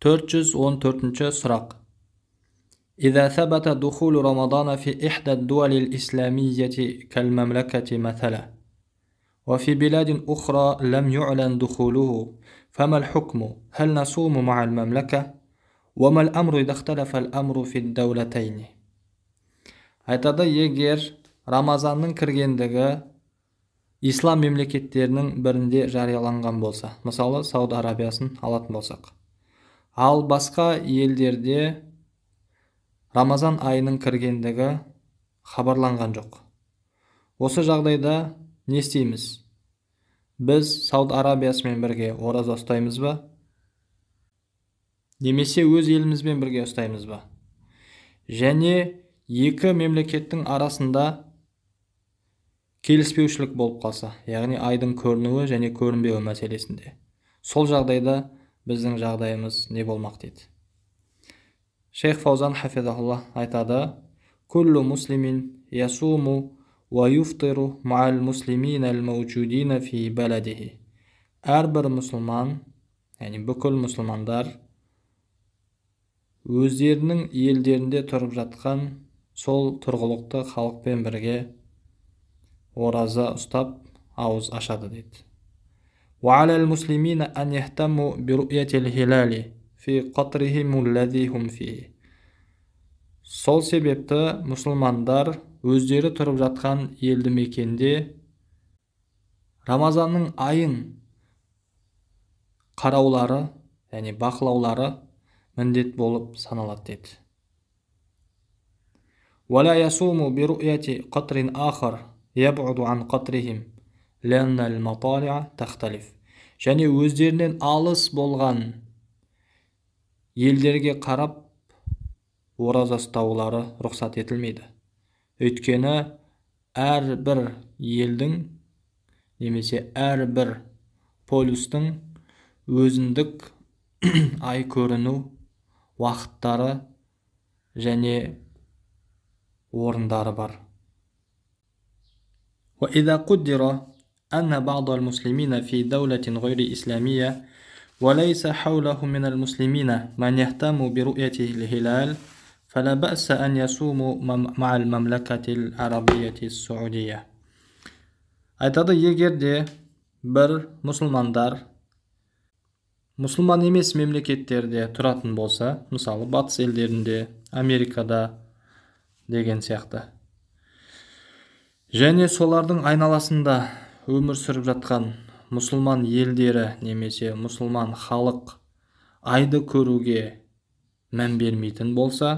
414 сұрақ إذا ثبت دخول رمضان في إحدى الدول الإسلامية كالمملكة مثلا وفي بلاد أخرى لم يعلن دخوله فما الحكم هل نصوم مع المملكة وما الأمر إذا اختلف الأمر في الدولتين айтады егер рамазанның кіргендігі ислам мемлекеттерінің бірінде жарияланған болса мысалы сауд арабиясын алатын болсақ ал басқа елдерде рамазан айының кіргендігі хабарланған жоқ осы жағдайда не істейміз біз сауд арабиясымен бірге ораза ұстаймыз ба немесе өз елімізбен бірге ұстаймыз ба және екі мемлекеттің арасында келіспеушілік болып қалса яғни айдың көрінуі және көрінбеуі мәселесінде сол жағдайда біздің жағдайымыз не болмақ дейді шейх фаузан хафизахулла айтады күллу муслимин ясуму уаюфтиру маал муслимин әл маучудина фи бәләдихи әрбір мұсылман яғни бүкіл мұсылмандар өздерінің елдерінде тұрып жатқан сол тұрғылықты халықпен бірге ораза ұстап ауыз ашады дейді وعلى المسلمين أن يهتموا برؤية الهلال في قطرهم الذي هم فيه сол себепті мұсылмандар өздері тұрып жатқан елді мекенде рамазанның айын қараулары және бақылаулары міндет болып саналады деді ولا يصوم برؤية قطر آخر يبعد عن قطرهم және өздерінен алыс болған елдерге қарап ораза ұстаулары рұқсат етілмейді өйткені әрбір елдің немесе әрбір полюстың өзіндік ай көріну уақыттары және орындары бар أن بعض المسلمين في دولة غير إسلامية وليس حوله من المسلمين من يهتم برؤية الهلال فلا بأس أن مع المملكة العربية السعودية айтады егер де бір мұсылмандар мұсылман емес мемлекеттерде тұратын болса мысалы батыс елдерінде америкада деген сияқты және солардың айналасында өмір сүріп жатқан мұсылман елдері немесе мұсылман халық айды көруге мән бермейтін болса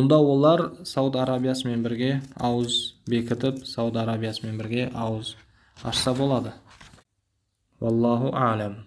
онда олар сауд арабиясымен бірге ауыз бекітіп сауд арабиясымен бірге ауыз ашса болады валлаху әлем